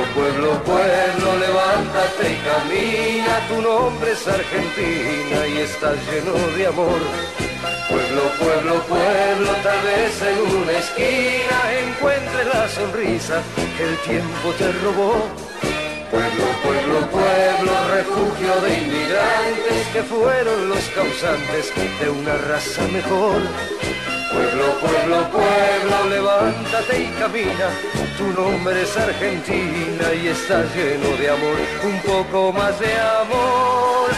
Pueblo, pueblo, pueblo, levántate y camina, tu nombre es Argentina y estás lleno de amor. Pueblo, pueblo, pueblo, tal vez en una esquina encuentre la sonrisa que el tiempo te robó. Pueblo, pueblo, pueblo, refugio de inmigrantes que fueron los causantes de una raza mejor. Pueblo, pueblo, pueblo, levántate y camina. Tu nombre es Argentina y está lleno de amor, un poco más de amor.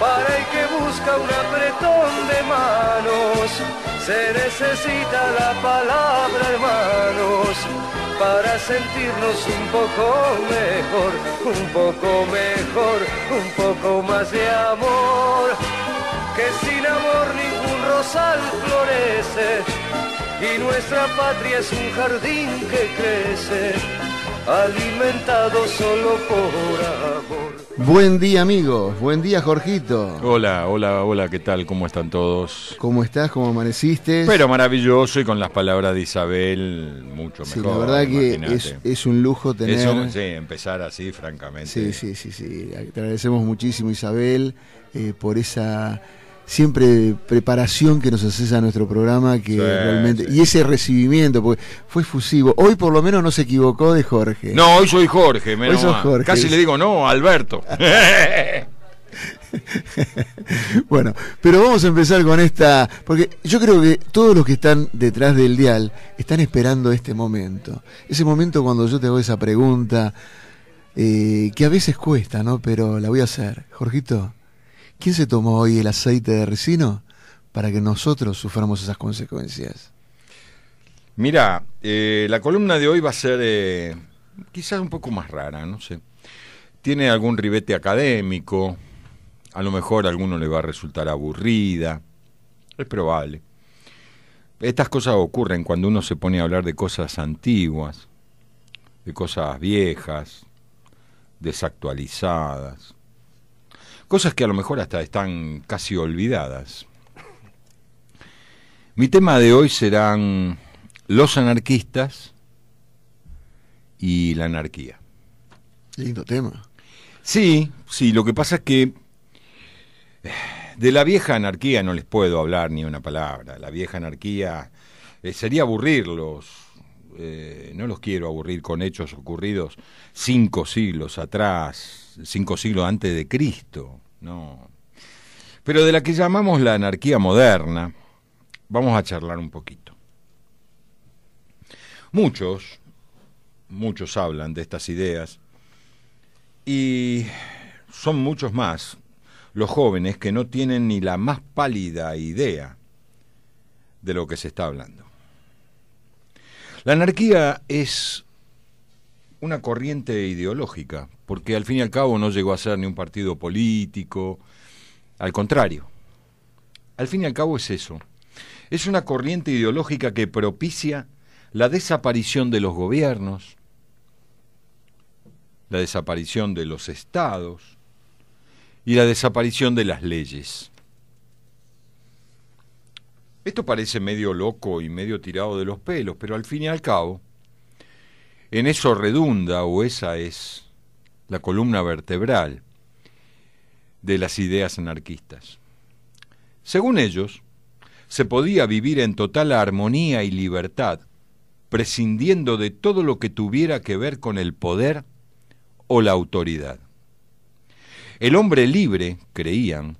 Para el que busca un apretón de manos, se necesita la palabra, hermanos, para sentirnos un poco mejor, un poco mejor, un poco más de amor, que sin amor ni sal florece y nuestra patria es un jardín que crece, alimentado solo por amor. Buen día amigos, buen día Jorgito. Hola, hola, hola, ¿qué tal? ¿Cómo están todos? ¿Cómo estás? ¿Cómo amaneciste? Pero maravilloso y con las palabras de Isabel, mucho mejor. Sí, la verdad que es, un lujo tener... sí, empezar así, francamente. Sí, sí, sí, sí. Te agradecemos muchísimo Isabel eh, por esa siempre preparación que nos haces a nuestro programa que realmente y ese recibimiento porque fue fusivo hoy por lo menos no se equivocó de Jorge no hoy soy Jorge, casi le digo no Alberto bueno pero vamos a empezar con esta porque yo creo que todos los que están detrás del dial están esperando este momento ese momento cuando yo te hago esa pregunta eh, que a veces cuesta no pero la voy a hacer Jorgito ¿Quién se tomó hoy el aceite de resino para que nosotros suframos esas consecuencias? Mira, eh, la columna de hoy va a ser eh, quizás un poco más rara, no sé. Tiene algún ribete académico, a lo mejor a alguno le va a resultar aburrida, es probable. Estas cosas ocurren cuando uno se pone a hablar de cosas antiguas, de cosas viejas, desactualizadas cosas que a lo mejor hasta están casi olvidadas. Mi tema de hoy serán los anarquistas y la anarquía. Lindo tema. Sí, sí, lo que pasa es que eh, de la vieja anarquía no les puedo hablar ni una palabra. La vieja anarquía eh, sería aburrirlos. Eh, no los quiero aburrir con hechos ocurridos cinco siglos atrás, cinco siglos antes de Cristo, no. Pero de la que llamamos la anarquía moderna, vamos a charlar un poquito. Muchos, muchos hablan de estas ideas y son muchos más los jóvenes que no tienen ni la más pálida idea de lo que se está hablando. La anarquía es una corriente ideológica, porque al fin y al cabo no llegó a ser ni un partido político, al contrario. Al fin y al cabo es eso. Es una corriente ideológica que propicia la desaparición de los gobiernos, la desaparición de los estados y la desaparición de las leyes. Esto parece medio loco y medio tirado de los pelos, pero al fin y al cabo, en eso redunda o esa es la columna vertebral de las ideas anarquistas. Según ellos, se podía vivir en total armonía y libertad, prescindiendo de todo lo que tuviera que ver con el poder o la autoridad. El hombre libre, creían,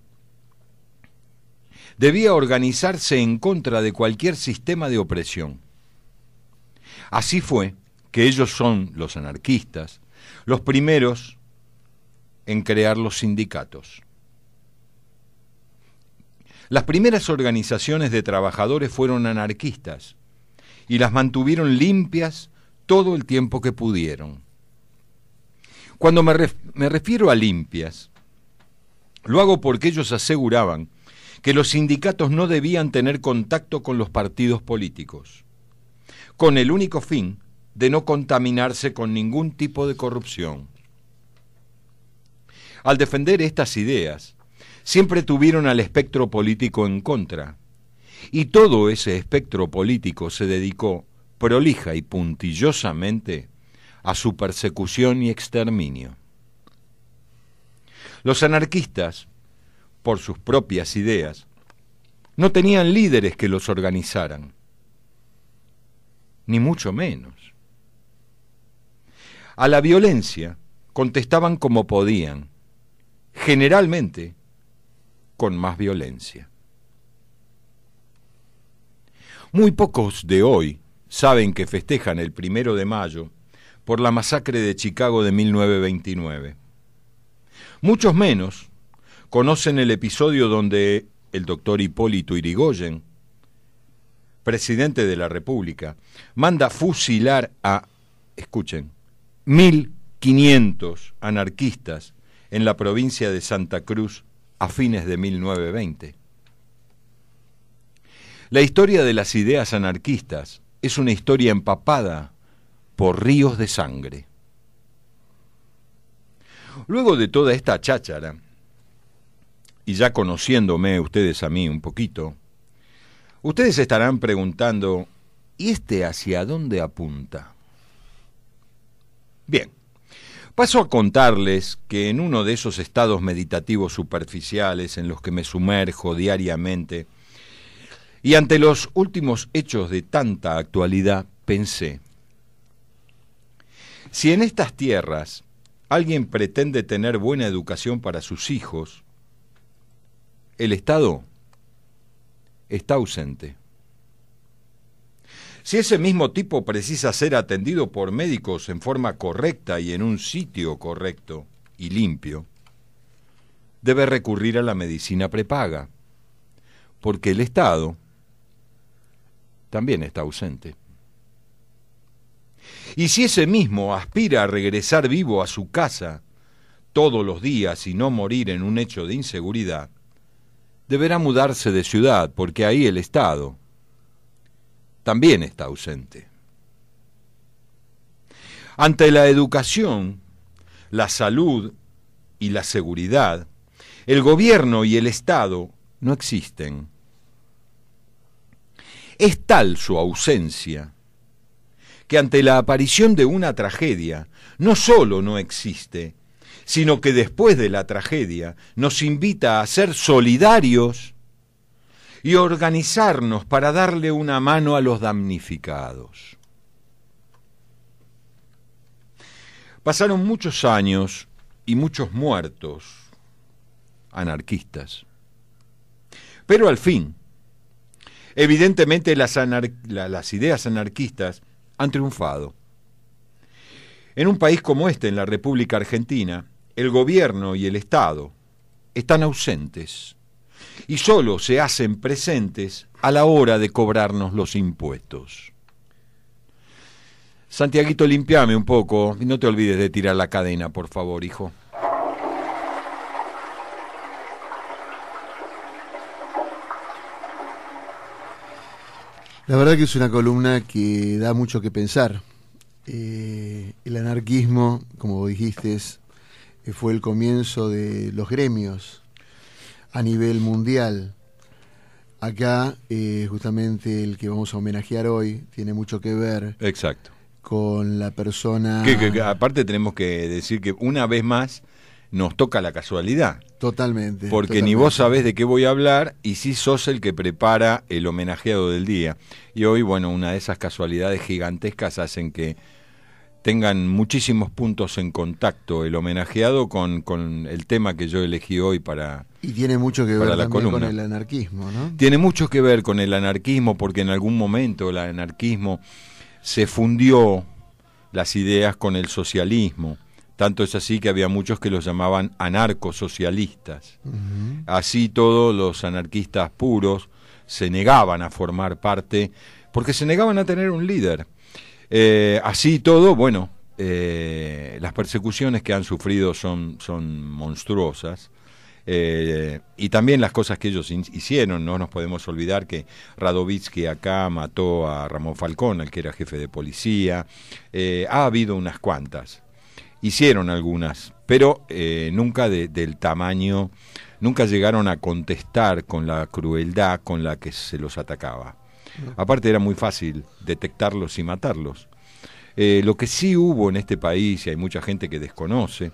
debía organizarse en contra de cualquier sistema de opresión. Así fue que ellos son los anarquistas, los primeros en crear los sindicatos. Las primeras organizaciones de trabajadores fueron anarquistas y las mantuvieron limpias todo el tiempo que pudieron. Cuando me, refiero a limpias, lo hago porque ellos aseguraban que los sindicatos no debían tener contacto con los partidos políticos, con el único fin de no contaminarse con ningún tipo de corrupción. Al defender estas ideas, siempre tuvieron al espectro político en contra, y todo ese espectro político se dedicó prolija y puntillosamente a su persecución y exterminio. Los anarquistas, por sus propias ideas, no tenían líderes que los organizaran, ni mucho menos. A la violencia contestaban como podían, generalmente con más violencia. Muy pocos de hoy saben que festejan el primero de mayo por la masacre de Chicago de 1929. Muchos menos conocen el episodio donde el doctor Hipólito Irigoyen, presidente de la República, manda fusilar a, escuchen, 1.500 anarquistas en la provincia de Santa Cruz a fines de 1920. La historia de las ideas anarquistas es una historia empapada por ríos de sangre. Luego de toda esta cháchara, y ya conociéndome ustedes a mí un poquito, ustedes estarán preguntando, ¿y este hacia dónde apunta? Bien, paso a contarles que en uno de esos estados meditativos superficiales en los que me sumerjo diariamente, y ante los últimos hechos de tanta actualidad, pensé, si en estas tierras alguien pretende tener buena educación para sus hijos, el Estado está ausente. Si ese mismo tipo precisa ser atendido por médicos en forma correcta y en un sitio correcto y limpio, debe recurrir a la medicina prepaga, porque el Estado también está ausente. Y si ese mismo aspira a regresar vivo a su casa todos los días y no morir en un hecho de inseguridad, deberá mudarse de ciudad, porque ahí el Estado también está ausente. Ante la educación, la salud y la seguridad, el gobierno y el Estado no existen. Es tal su ausencia que ante la aparición de una tragedia no solo no existe, sino que después de la tragedia nos invita a ser solidarios y organizarnos para darle una mano a los damnificados. Pasaron muchos años y muchos muertos anarquistas. Pero al fin, evidentemente las, ideas anarquistas han triunfado. En un país como este, en la República Argentina, el gobierno y el Estado están ausentes y solo se hacen presentes a la hora de cobrarnos los impuestos. Santiaguito, limpiame un poco y no te olvides de tirar la cadena, por favor, hijo. La verdad que es una columna que da mucho que pensar. Eh, el anarquismo, como dijiste, eh, fue el comienzo de los gremios, a nivel mundial. Acá, eh, justamente el que vamos a homenajear hoy tiene mucho que ver. Exacto. Con la persona. Que, aparte, tenemos que decir que una vez más nos toca la casualidad. Totalmente. Porque ni vos sabés de qué voy a hablar y sí sos el que prepara el homenajeado del día. Y hoy, bueno, una de esas casualidades gigantescas hacen que tengan muchísimos puntos en contacto el homenajeado con, con el tema que yo elegí hoy para y tiene mucho que ver con el anarquismo, ¿no? Tiene mucho que ver con el anarquismo porque en algún momento el anarquismo se fundió las ideas con el socialismo. Tanto es así que había muchos que los llamaban anarcosocialistas. Así todos los anarquistas puros se negaban a formar parte porque se negaban a tener un líder eh, así todo, bueno, eh, las persecuciones que han sufrido son, son monstruosas. Eh, y también las cosas que ellos hicieron, no nos podemos olvidar que Radovitsky acá mató a Ramón Falcón, el que era jefe de policía, ha habido unas cuantas, hicieron algunas, pero nunca del tamaño, nunca llegaron a contestar con la crueldad con la que se los atacaba. Aparte era muy fácil detectarlos y matarlos. Eh, lo que sí hubo en este país, y hay mucha gente que desconoce,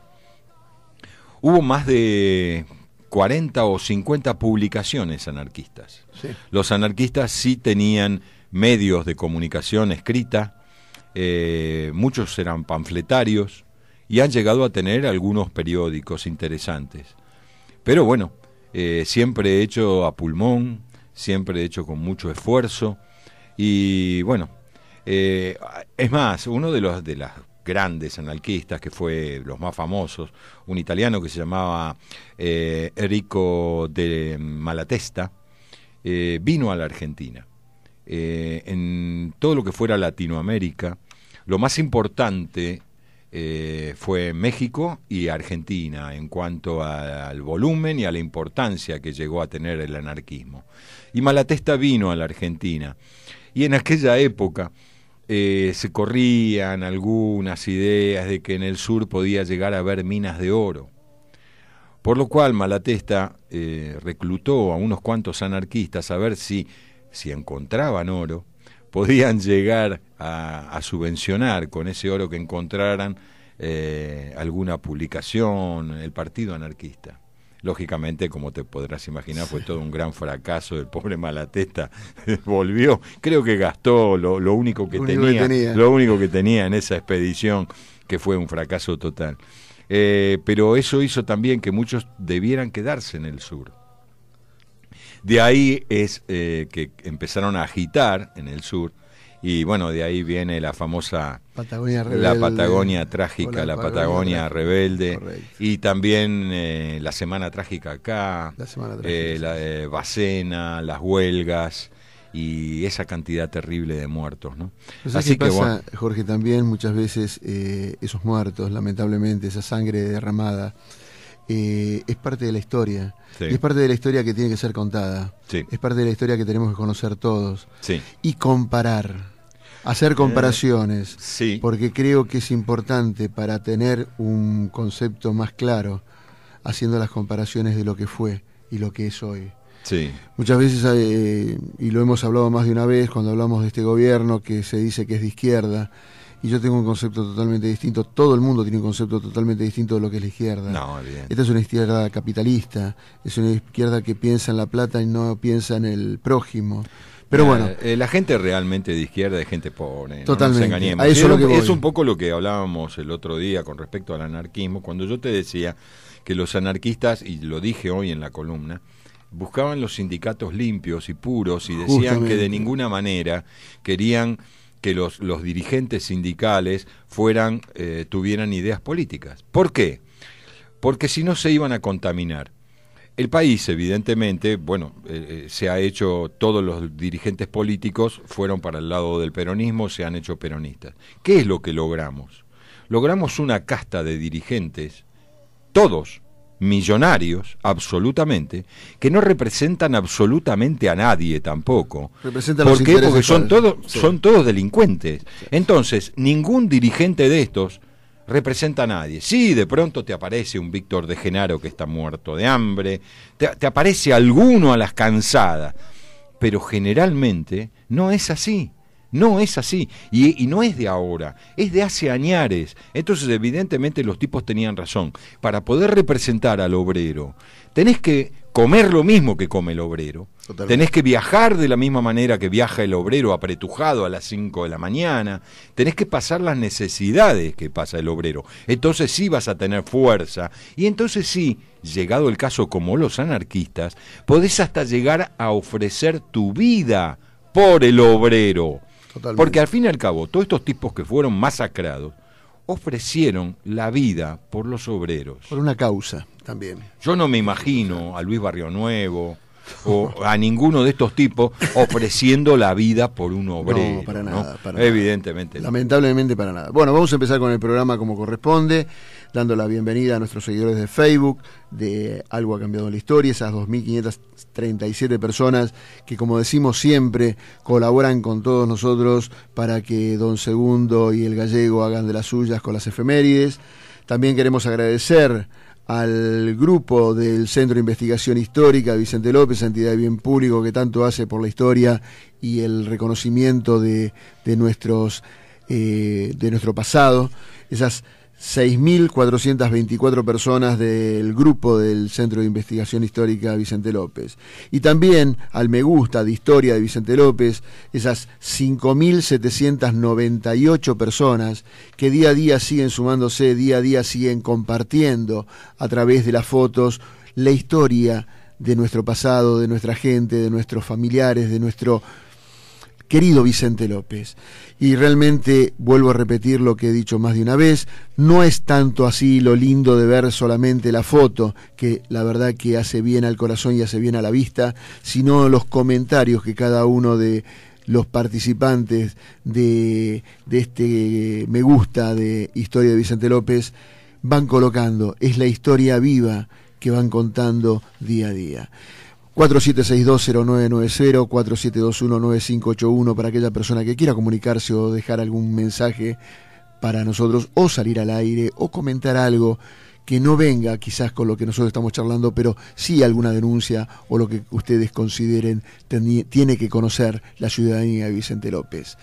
hubo más de 40 o 50 publicaciones anarquistas. Los anarquistas sí tenían medios de comunicación escrita, eh, muchos eran panfletarios y han llegado a tener algunos periódicos interesantes. Pero bueno, eh, siempre he hecho a pulmón, siempre hecho con mucho esfuerzo. Y bueno, eh, es más, uno de los de las grandes anarquistas que fue los más famosos, un italiano que se llamaba eh, Enrico de Malatesta, eh, vino a la Argentina. en todo lo que fuera Latinoamérica, lo más importante eh, fue México y Argentina en cuanto al volumen y a la importancia que llegó a tener el anarquismo. Y Malatesta vino a la Argentina. Y en aquella época eh, se corrían algunas ideas de que en el sur podía llegar a haber minas de oro. Por lo cual Malatesta eh, reclutó a unos cuantos anarquistas a ver si, si encontraban oro podían llegar a, subvencionar con ese oro que encontraran eh, alguna publicación, el Partido Anarquista. Lógicamente, como te podrás imaginar, fue todo un gran fracaso. El pobre Malatesta volvió. Creo que gastó lo, único, que, tenía, lo único que tenía en esa expedición, que fue un fracaso total. Eh, pero eso hizo también que muchos debieran quedarse en el sur de ahí es eh, que empezaron a agitar en el sur y bueno, de ahí viene la famosa Patagonia la Patagonia trágica, la, Patagonia, rebelde y también eh, la semana trágica acá, la semana eh, trágica, la de Bacena, las huelgas y esa cantidad terrible de muertos, ¿no? Así que, pasa, bueno, Jorge, también muchas veces esos muertos, lamentablemente, esa sangre derramada eh, es parte de la historia. es parte de la historia que tiene que ser contada. Es parte de la historia que tenemos que conocer todos. Y comparar. Hacer comparaciones. Eh, porque creo que es importante para tener un concepto más claro, haciendo las comparaciones de lo que fue y lo que es hoy. Muchas veces, eh, y lo hemos hablado más de una vez, cuando hablamos de este gobierno que se dice que es de izquierda, y yo tengo un concepto totalmente distinto, todo el mundo tiene un concepto totalmente distinto de lo que es la izquierda. No, Esta es una izquierda capitalista, es una izquierda que piensa en la plata y no piensa en el prójimo. Pero bueno. Eh, la gente realmente de izquierda es gente pobre. Totalmente. nos es, un poco lo que hablábamos el otro día con respecto al anarquismo, cuando yo te decía que los anarquistas, y lo dije hoy en la columna, buscaban los sindicatos limpios y puros y decían que de ninguna manera querían que los, dirigentes sindicales fueran, eh, tuvieran ideas políticas. ¿Por qué? Porque si no se iban a contaminar. El país, evidentemente, bueno, eh, eh, se ha hecho, todos los dirigentes políticos fueron para el lado del peronismo, se han hecho peronistas. ¿Qué es lo que logramos? Logramos una casta de dirigentes, todos, millonarios, absolutamente, que no representan absolutamente a nadie tampoco. ¿Por qué? Porque son, todos son todos delincuentes. Entonces, ningún dirigente de estos representa a nadie. Sí, de pronto te aparece un Víctor de Genaro que está muerto de hambre, te, te aparece alguno a las cansadas, pero generalmente no es así. No es así. Y, no es de ahora, es de hace añares. Entonces, evidentemente, los tipos tenían razón. Para poder representar al obrero, tenés que comer lo mismo que come el obrero. Tenés que viajar de la misma manera que viaja el obrero apretujado a las 5 de la mañana. Tenés que pasar las necesidades que pasa el obrero. Entonces sí vas a tener fuerza. Y entonces sí, llegado el caso como los anarquistas, podés hasta llegar a ofrecer tu vida por el obrero. Porque al fin y al cabo, todos estos tipos que fueron masacrados ofrecieron la vida por los obreros. Por una causa también. Yo no me imagino a Luis Barrio Nuevo o a ninguno de estos tipos ofreciendo la vida por un obrero. No, para nada. Evidentemente. Lamentablemente para nada. Bueno, vamos a empezar con el programa como corresponde, dando la bienvenida a nuestros seguidores de Facebook, de Algo ha cambiado en la historia, esas 2.500 37 personas que, como decimos siempre, colaboran con todos nosotros para que Don Segundo y el Gallego hagan de las suyas con las efemérides. También queremos agradecer al grupo del Centro de Investigación Histórica, Vicente López, entidad de bien público que tanto hace por la historia y el reconocimiento de, de nuestros, eh, de nuestro pasado. Esas 6.424 personas del grupo del Centro de Investigación Histórica Vicente López. Y también al me gusta de historia de Vicente López, esas 5.798 personas que día a día siguen sumándose, día a día siguen compartiendo a través de las fotos la historia de nuestro pasado, de nuestra gente, de nuestros familiares, de nuestro querido Vicente López. Y realmente vuelvo a repetir lo que he dicho más de una vez, no es tanto así lo lindo de ver solamente la foto, que la verdad que hace bien al corazón y hace bien a la vista, sino los comentarios que cada uno de los participantes de, este eh, me gusta de Historia de Vicente López van colocando. Es la historia viva que van contando día a día. 47620990, 47219581 para aquella persona que quiera comunicarse o dejar algún mensaje para nosotros o salir al aire o comentar algo que no venga quizás con lo que nosotros estamos charlando, pero sí alguna denuncia o lo que ustedes consideren tiene que conocer la ciudadanía de Vicente López.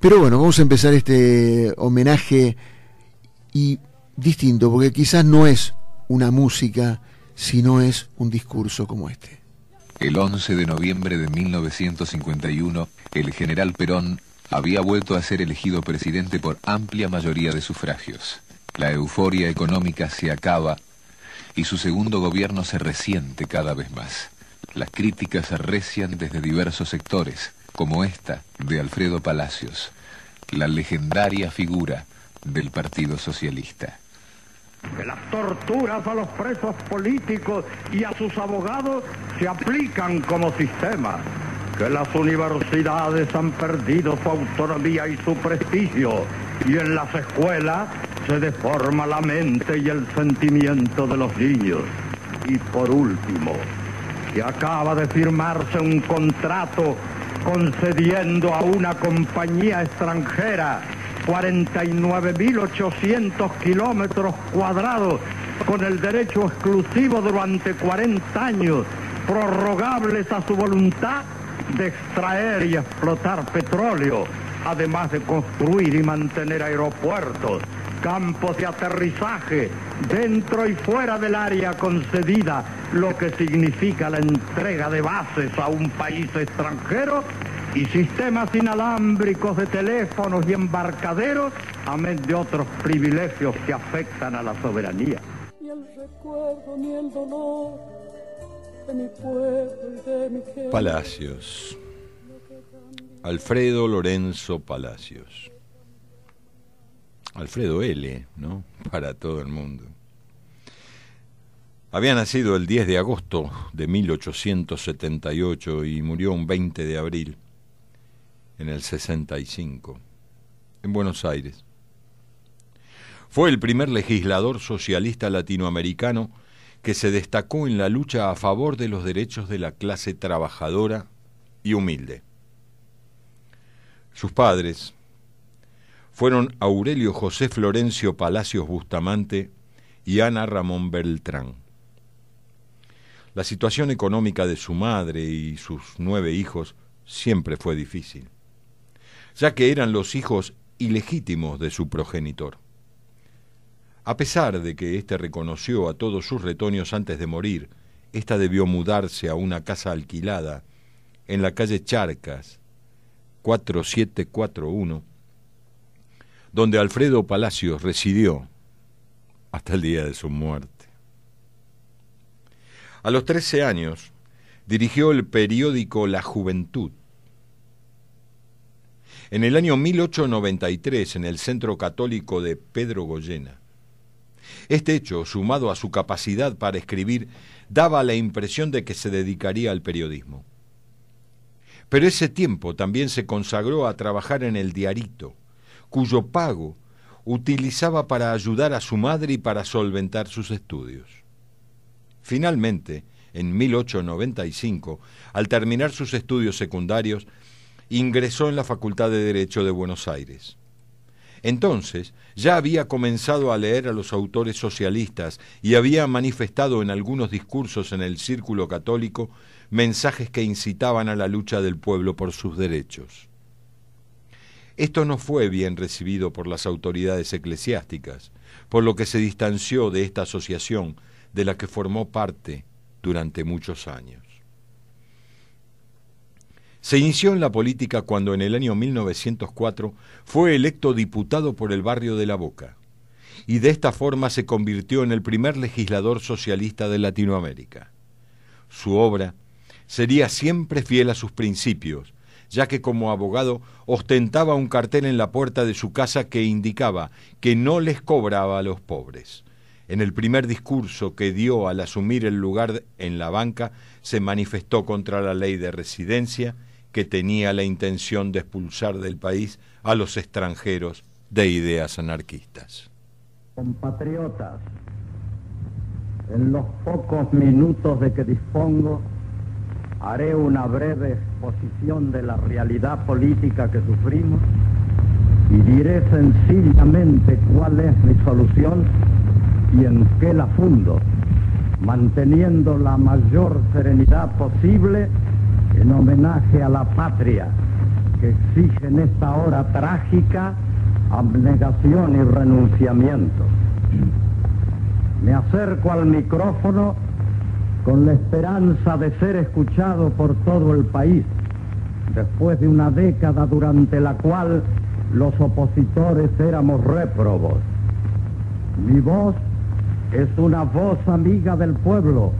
Pero bueno, vamos a empezar este homenaje y distinto, porque quizás no es una música, sino es un discurso como este. El 11 de noviembre de 1951, el general Perón había vuelto a ser elegido presidente por amplia mayoría de sufragios. La euforia económica se acaba y su segundo gobierno se resiente cada vez más. Las críticas se arrecian desde diversos sectores, como esta de Alfredo Palacios, la legendaria figura del Partido Socialista que las torturas a los presos políticos y a sus abogados se aplican como sistema, que las universidades han perdido su autonomía y su prestigio, y en las escuelas se deforma la mente y el sentimiento de los niños. Y por último, que acaba de firmarse un contrato concediendo a una compañía extranjera 49.800 kilómetros cuadrados con el derecho exclusivo durante 40 años, prorrogables a su voluntad de extraer y explotar petróleo, además de construir y mantener aeropuertos, campos de aterrizaje dentro y fuera del área concedida, lo que significa la entrega de bases a un país extranjero y sistemas inalámbricos de teléfonos y embarcaderos, amén de otros privilegios que afectan a la soberanía. Ni el recuerdo ni el dolor de mi pueblo y de mi gente. Palacios. Alfredo Lorenzo Palacios. Alfredo L, ¿no? Para todo el mundo. Había nacido el 10 de agosto de 1878 y murió un 20 de abril en el 65, en Buenos Aires. Fue el primer legislador socialista latinoamericano que se destacó en la lucha a favor de los derechos de la clase trabajadora y humilde. Sus padres fueron Aurelio José Florencio Palacios Bustamante y Ana Ramón Beltrán. La situación económica de su madre y sus nueve hijos siempre fue difícil ya que eran los hijos ilegítimos de su progenitor. A pesar de que éste reconoció a todos sus retoños antes de morir, ésta debió mudarse a una casa alquilada en la calle Charcas 4741, donde Alfredo Palacios residió hasta el día de su muerte. A los 13 años, dirigió el periódico La Juventud, en el año 1893, en el Centro Católico de Pedro Goyena. Este hecho, sumado a su capacidad para escribir, daba la impresión de que se dedicaría al periodismo. Pero ese tiempo también se consagró a trabajar en el diarito, cuyo pago utilizaba para ayudar a su madre y para solventar sus estudios. Finalmente, en 1895, al terminar sus estudios secundarios, ingresó en la Facultad de Derecho de Buenos Aires. Entonces ya había comenzado a leer a los autores socialistas y había manifestado en algunos discursos en el círculo católico mensajes que incitaban a la lucha del pueblo por sus derechos. Esto no fue bien recibido por las autoridades eclesiásticas, por lo que se distanció de esta asociación de la que formó parte durante muchos años. Se inició en la política cuando en el año 1904 fue electo diputado por el barrio de La Boca y de esta forma se convirtió en el primer legislador socialista de Latinoamérica. Su obra sería siempre fiel a sus principios, ya que como abogado ostentaba un cartel en la puerta de su casa que indicaba que no les cobraba a los pobres. En el primer discurso que dio al asumir el lugar en la banca, se manifestó contra la ley de residencia que tenía la intención de expulsar del país a los extranjeros de ideas anarquistas. Compatriotas, en los pocos minutos de que dispongo, haré una breve exposición de la realidad política que sufrimos y diré sencillamente cuál es mi solución y en qué la fundo, manteniendo la mayor serenidad posible en homenaje a la patria que exige en esta hora trágica abnegación y renunciamiento. Me acerco al micrófono con la esperanza de ser escuchado por todo el país, después de una década durante la cual los opositores éramos réprobos. Mi voz es una voz amiga del pueblo,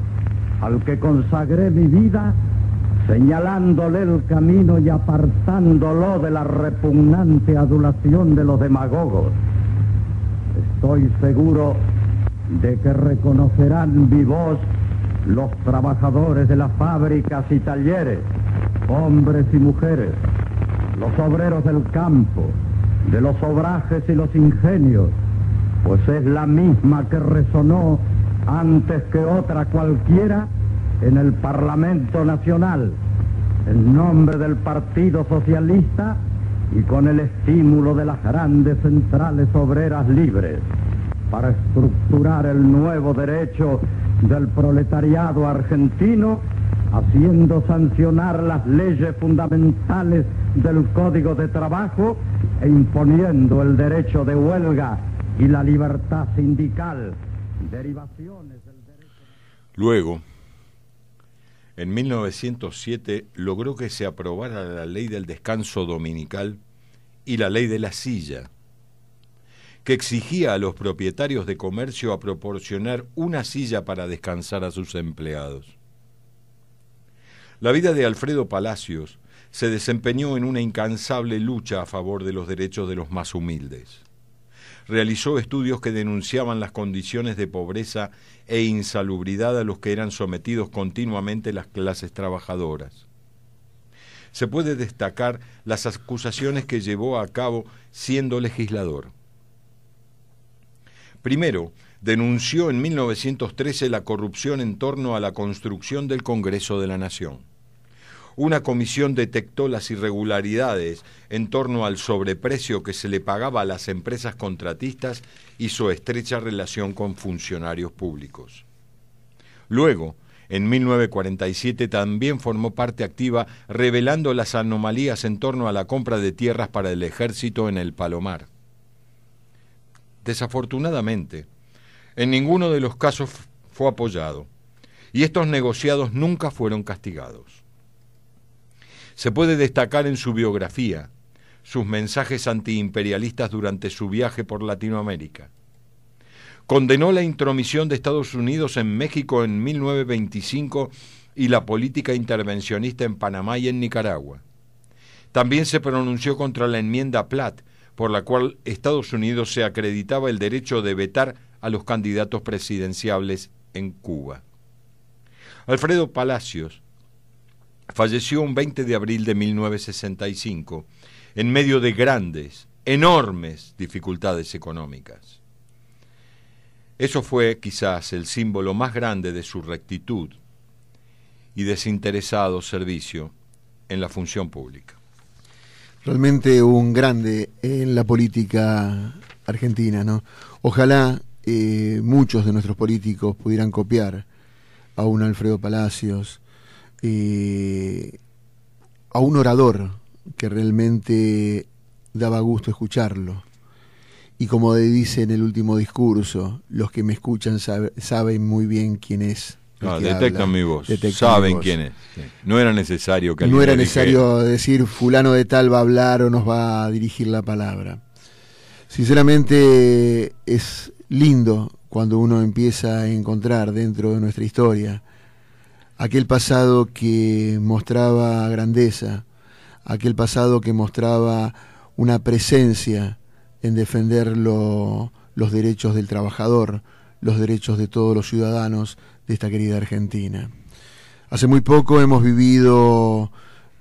al que consagré mi vida señalándole el camino y apartándolo de la repugnante adulación de los demagogos. Estoy seguro de que reconocerán mi voz los trabajadores de las fábricas y talleres, hombres y mujeres, los obreros del campo, de los obrajes y los ingenios, pues es la misma que resonó antes que otra cualquiera en el Parlamento Nacional en nombre del Partido Socialista y con el estímulo de las grandes centrales obreras libres para estructurar el nuevo derecho del proletariado argentino, haciendo sancionar las leyes fundamentales del Código de Trabajo e imponiendo el derecho de huelga y la libertad sindical. Derivaciones del derecho... Luego, en 1907 logró que se aprobara la ley del descanso dominical y la ley de la silla, que exigía a los propietarios de comercio a proporcionar una silla para descansar a sus empleados. La vida de Alfredo Palacios se desempeñó en una incansable lucha a favor de los derechos de los más humildes realizó estudios que denunciaban las condiciones de pobreza e insalubridad a los que eran sometidos continuamente las clases trabajadoras. Se puede destacar las acusaciones que llevó a cabo siendo legislador. Primero, denunció en 1913 la corrupción en torno a la construcción del Congreso de la Nación. Una comisión detectó las irregularidades en torno al sobreprecio que se le pagaba a las empresas contratistas y su estrecha relación con funcionarios públicos. Luego, en 1947 también formó parte activa revelando las anomalías en torno a la compra de tierras para el ejército en el Palomar. Desafortunadamente, en ninguno de los casos fue apoyado y estos negociados nunca fueron castigados. Se puede destacar en su biografía, sus mensajes antiimperialistas durante su viaje por Latinoamérica. Condenó la intromisión de Estados Unidos en México en 1925 y la política intervencionista en Panamá y en Nicaragua. También se pronunció contra la enmienda Platt, por la cual Estados Unidos se acreditaba el derecho de vetar a los candidatos presidenciables en Cuba. Alfredo Palacios falleció un 20 de abril de 1965, en medio de grandes, enormes dificultades económicas. Eso fue quizás el símbolo más grande de su rectitud y desinteresado servicio en la función pública. Realmente un grande en la política argentina, ¿no? Ojalá eh, muchos de nuestros políticos pudieran copiar a un Alfredo Palacios, eh, a un orador que realmente daba gusto escucharlo. Y como dice en el último discurso, los que me escuchan saben muy bien quién es. Ah, detectan mi voz, saben quién es. No era necesario que No era necesario decir fulano de tal va a hablar o nos va a dirigir la palabra. Sinceramente es lindo cuando uno empieza a encontrar dentro de nuestra historia aquel pasado que mostraba grandeza, aquel pasado que mostraba una presencia en defender los derechos del trabajador, los derechos de todos los ciudadanos de esta querida Argentina. Hace muy poco hemos vivido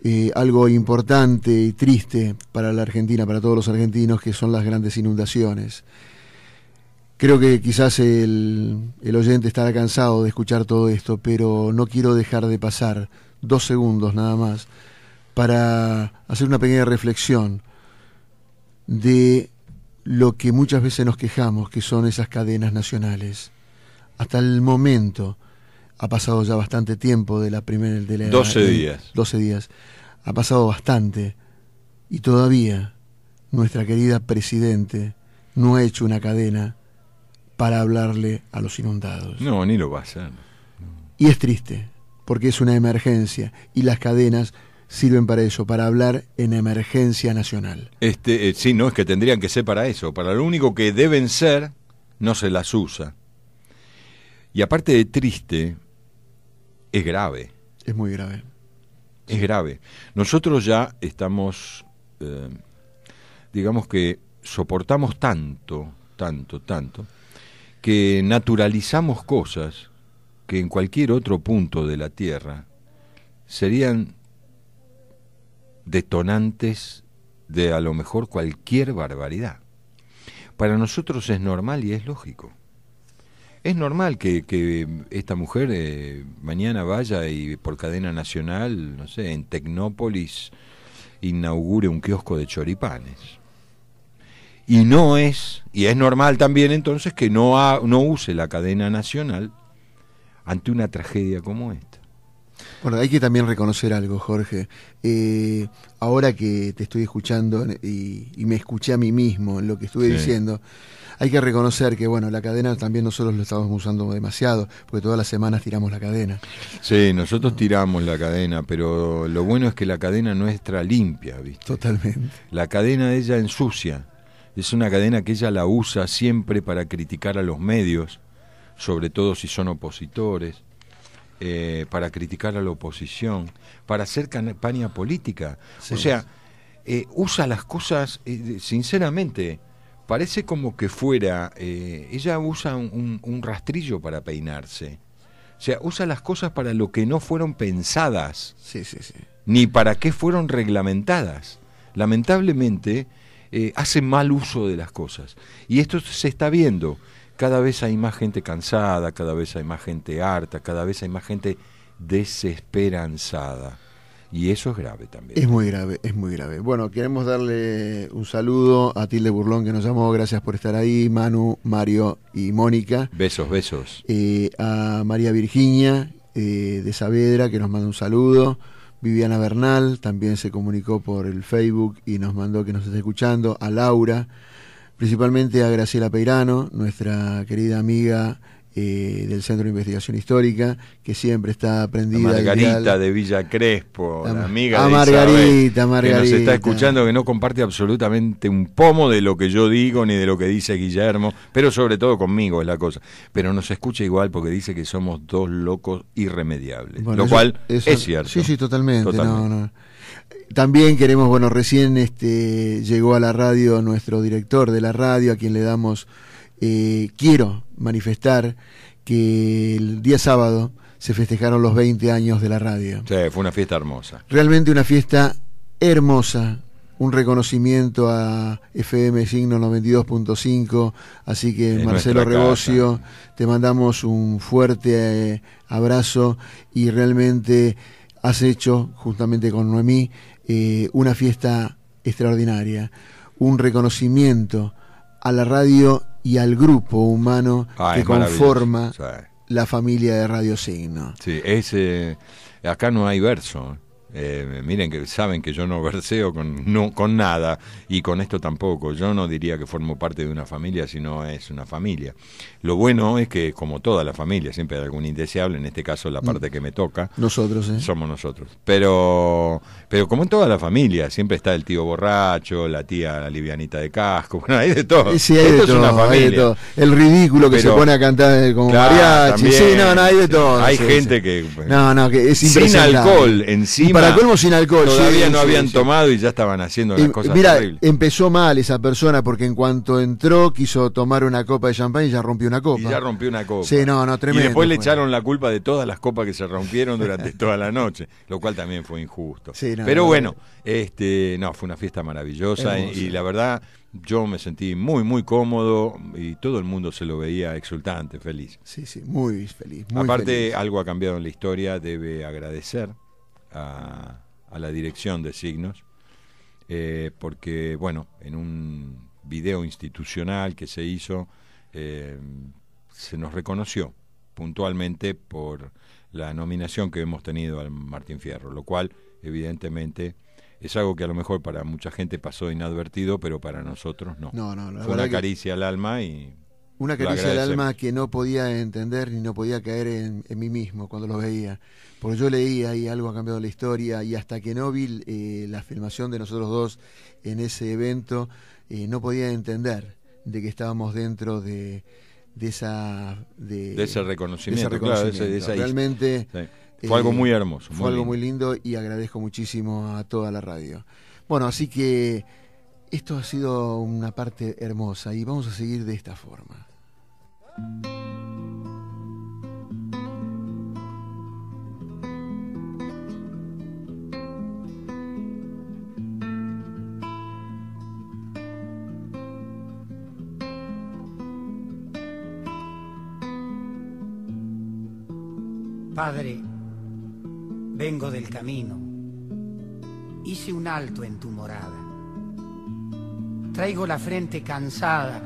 eh, algo importante y triste para la Argentina, para todos los argentinos, que son las grandes inundaciones. Creo que quizás el, oyente estará cansado de escuchar todo esto, pero no quiero dejar de pasar dos segundos nada más para hacer una pequeña reflexión de lo que muchas veces nos quejamos, que son esas cadenas nacionales. Hasta el momento, ha pasado ya bastante tiempo de la primera... De 12 días. 12 días. Ha pasado bastante y todavía nuestra querida presidente no ha hecho una cadena para hablarle a los inundados. No, ni lo va a hacer. Y es triste, porque es una emergencia y las cadenas sirven para eso, para hablar en emergencia nacional. Este, eh, sí, no es que tendrían que ser para eso, para lo único que deben ser, no se las usa. Y aparte de triste, es grave. Es muy grave. Es grave. Nosotros ya estamos, eh, digamos que soportamos tanto, tanto, tanto, que naturalizamos cosas que en cualquier otro punto de la Tierra serían detonantes de a lo mejor cualquier barbaridad. Para nosotros es normal y es lógico. Es normal que, esta mujer eh, mañana vaya y por cadena nacional, no sé, en Tecnópolis inaugure un kiosco de choripanes y no es, y es normal también entonces que no, no use la cadena nacional ante una tragedia como esta. Bueno, hay que también reconocer algo, Jorge. Eh, ahora que te estoy escuchando y, me escuché a mí mismo en lo que estuve diciendo, hay que reconocer que, bueno, la cadena también nosotros lo estábamos usando demasiado, porque todas las semanas tiramos la cadena. Sí, nosotros tiramos la cadena, pero lo bueno es que la cadena nuestra limpia, ¿viste? Totalmente. La cadena de ella ensucia es una cadena que ella la usa siempre para criticar a los medios, sobre todo si son opositores, eh, para criticar a la oposición, para hacer campaña política. O sea, eh, usa las cosas, eh, sinceramente, parece como que fuera, ella usa un, un rastrillo para peinarse. O sea, usa las cosas para lo que no fueron pensadas, sí, sí, sí. ni para qué fueron reglamentadas. Lamentablemente, eh, hace mal uso de las cosas. Y esto se está viendo. Cada vez hay más gente cansada, cada vez hay más gente harta, cada vez hay más gente desesperanzada. Y eso es grave también. Es muy grave, es muy grave. Bueno, queremos darle un saludo a Tilde Burlón que nos llamó. Gracias por estar ahí. Manu, Mario y Mónica. Besos, besos. Eh, a María Virginia eh, de Saavedra que nos manda un saludo. Viviana Bernal también se comunicó por el Facebook y nos mandó que nos esté escuchando, a Laura, principalmente a Graciela Peirano, nuestra querida amiga eh, del Centro de Investigación Histórica, que siempre está aprendida. Margarita de Villa Crespo, amiga a de Margarita, Margarita. que nos está escuchando, que no comparte absolutamente un pomo de lo que yo digo ni de lo que dice Guillermo, pero sobre todo conmigo es la cosa. Pero nos escucha igual porque dice que somos dos locos irremediables, lo cual es cierto. Sí, sí, totalmente. También queremos, bueno, recién este, llegó a la radio nuestro director de la radio, a quien le damos eh, quiero manifestar que el día sábado se festejaron los 20 años de la radio. Sí, fue una fiesta hermosa. Realmente una fiesta hermosa, un reconocimiento a FM Signo 92.5, así que Marcelo Rebocio, te mandamos un fuerte eh, abrazo y realmente has hecho, justamente con Noemí, eh, una fiesta extraordinaria, un reconocimiento a la radio y al grupo humano ah, que conforma la familia de Radio Signo. Sí, ese acá no hay verso. Eh, miren que saben que yo no verseo con, no, con nada y con esto tampoco. Yo no diría que formo parte de una familia, sino es una familia. Lo bueno es que, como toda la familia, siempre hay algún indeseable, en este caso la mm. parte que me toca. Nosotros, ¿eh? Somos nosotros. Pero, pero como en toda la familia, siempre está el tío borracho, la tía la livianita de casco, bueno, hay de todo. Esto es una familia. El ridículo que se pone a cantar no, hay de todo. Hay gente que. Sin alcohol encima para sin alcohol. Todavía no habían tomado y ya estaban haciendo las cosas Mira, empezó mal esa persona porque en cuanto entró quiso tomar una copa de champán y ya rompió una copa. Y ya rompió una copa. Sí, no, no, tremendo. Y después le echaron la culpa de todas las copas que se rompieron durante toda la noche, lo cual también fue injusto. Pero bueno, este, no, fue una fiesta maravillosa y, la verdad yo me sentí muy, muy cómodo y todo el mundo se lo veía exultante, feliz. Sí, sí, muy feliz. Aparte, algo ha cambiado en la historia, debe agradecer a, la dirección de signos, eh, porque, bueno, en un video institucional que se hizo, eh, se nos reconoció puntualmente por la nominación que hemos tenido al Martín Fierro, lo cual, evidentemente, es algo que a lo mejor para mucha gente pasó inadvertido, pero para nosotros no. Fue una caricia al alma y. Una caricia al alma que no podía entender ni no podía caer en, en mí mismo cuando lo veía. Porque yo leí ahí algo ha cambiado la historia y hasta que no eh, la filmación de nosotros dos en ese evento, eh, no podía entender de que estábamos dentro de, de esa... De, ese reconocimiento, Realmente... Eh, fue algo muy hermoso. fue algo muy lindo y agradezco muchísimo a toda la radio. Bueno, así que esto ha sido una parte hermosa y vamos a seguir de esta forma. Padre, vengo del camino, hice un alto en tu morada. Traigo la frente cansada,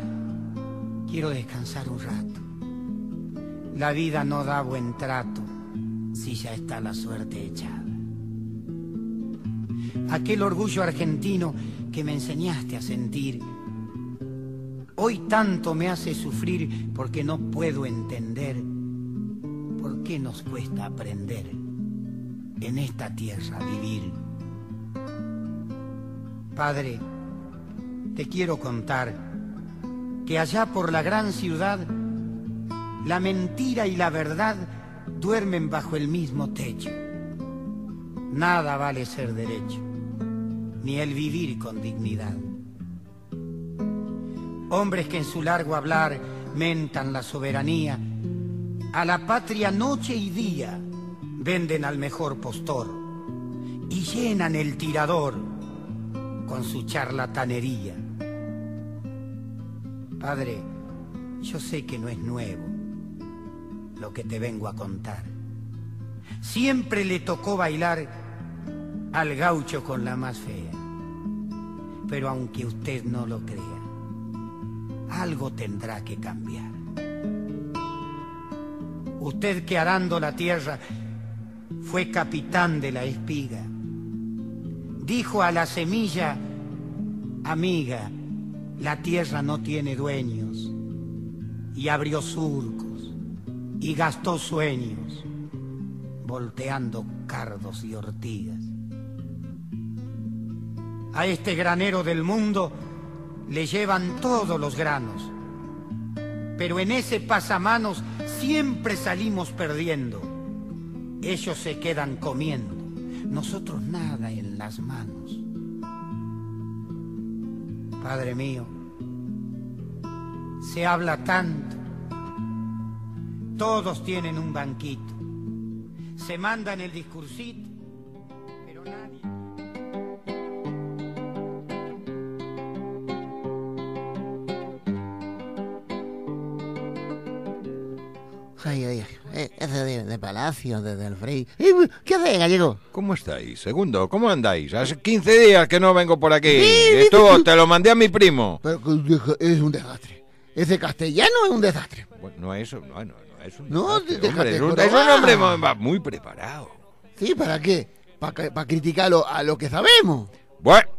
quiero descansar un rato. La vida no da buen trato si ya está la suerte echada. Aquel orgullo argentino que me enseñaste a sentir, hoy tanto me hace sufrir porque no puedo entender qué nos cuesta aprender en esta tierra vivir? Padre, te quiero contar que allá por la gran ciudad la mentira y la verdad duermen bajo el mismo techo. Nada vale ser derecho, ni el vivir con dignidad. Hombres que en su largo hablar mentan la soberanía a la patria noche y día venden al mejor postor y llenan el tirador con su charlatanería. Padre, yo sé que no es nuevo lo que te vengo a contar. Siempre le tocó bailar al gaucho con la más fea. Pero aunque usted no lo crea, algo tendrá que cambiar. Usted que arando la tierra fue capitán de la espiga. Dijo a la semilla, amiga, la tierra no tiene dueños. Y abrió surcos y gastó sueños, volteando cardos y ortigas. A este granero del mundo le llevan todos los granos, pero en ese pasamanos siempre salimos perdiendo. Ellos se quedan comiendo, nosotros nada en las manos. Padre mío, se habla tanto, todos tienen un banquito, se mandan el discursito, pero nadie... Eh, ese de, Palacio, desde el Frey. Eh, ¿Qué hace, gallego? ¿Cómo estáis? Segundo, ¿cómo andáis? Hace 15 días que no vengo por aquí. Esto te lo mandé a mi primo. Pero es un desastre. Ese castellano es un desastre. Bueno, no es, no, no, es un no, un, hombre muy preparado. ¿Sí? ¿Para qué? ¿Para, para criticarlo a lo que sabemos? Bueno,